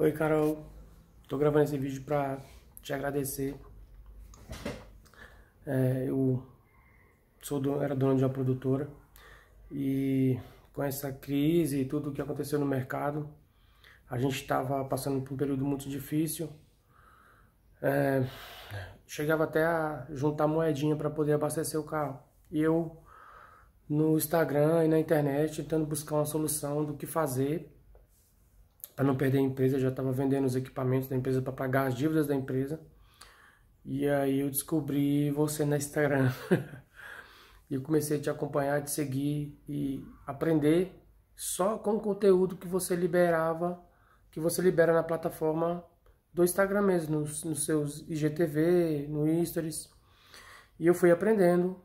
Oi, Carol. Tô gravando esse vídeo pra te agradecer. É, eu sou era dono de uma produtora e com essa crise e tudo o que aconteceu no mercado, a gente estava passando por um período muito difícil. É, chegava até a juntar moedinha para poder abastecer o carro. E eu no Instagram e na internet tentando buscar uma solução do que fazer para não perder a empresa, já estava vendendo os equipamentos da empresa para pagar as dívidas da empresa. E aí eu descobri você no Instagram. e eu comecei a te acompanhar, te seguir e aprender só com o conteúdo que você liberava, que você libera na plataforma do Instagram mesmo, nos, nos seus IGTV, no Stories. E eu fui aprendendo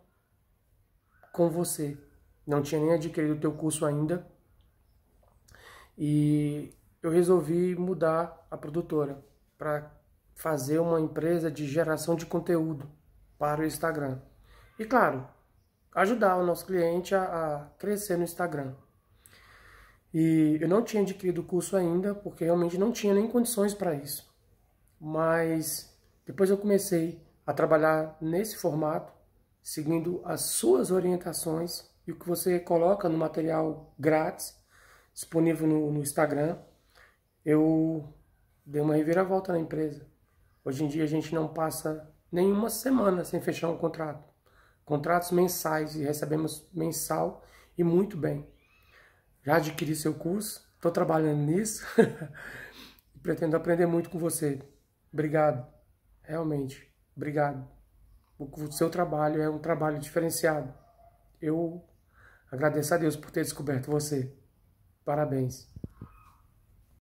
com você. Não tinha nem adquirido o teu curso ainda. E eu resolvi mudar a produtora para fazer uma empresa de geração de conteúdo para o Instagram. E claro, ajudar o nosso cliente a, a crescer no Instagram. E eu não tinha adquirido o curso ainda, porque realmente não tinha nem condições para isso. Mas depois eu comecei a trabalhar nesse formato, seguindo as suas orientações e o que você coloca no material grátis disponível no, no Instagram eu dei uma reviravolta na empresa. Hoje em dia a gente não passa nenhuma semana sem fechar um contrato. Contratos mensais e recebemos mensal e muito bem. Já adquiri seu curso, estou trabalhando nisso e pretendo aprender muito com você. Obrigado, realmente, obrigado. O seu trabalho é um trabalho diferenciado. Eu agradeço a Deus por ter descoberto você. Parabéns.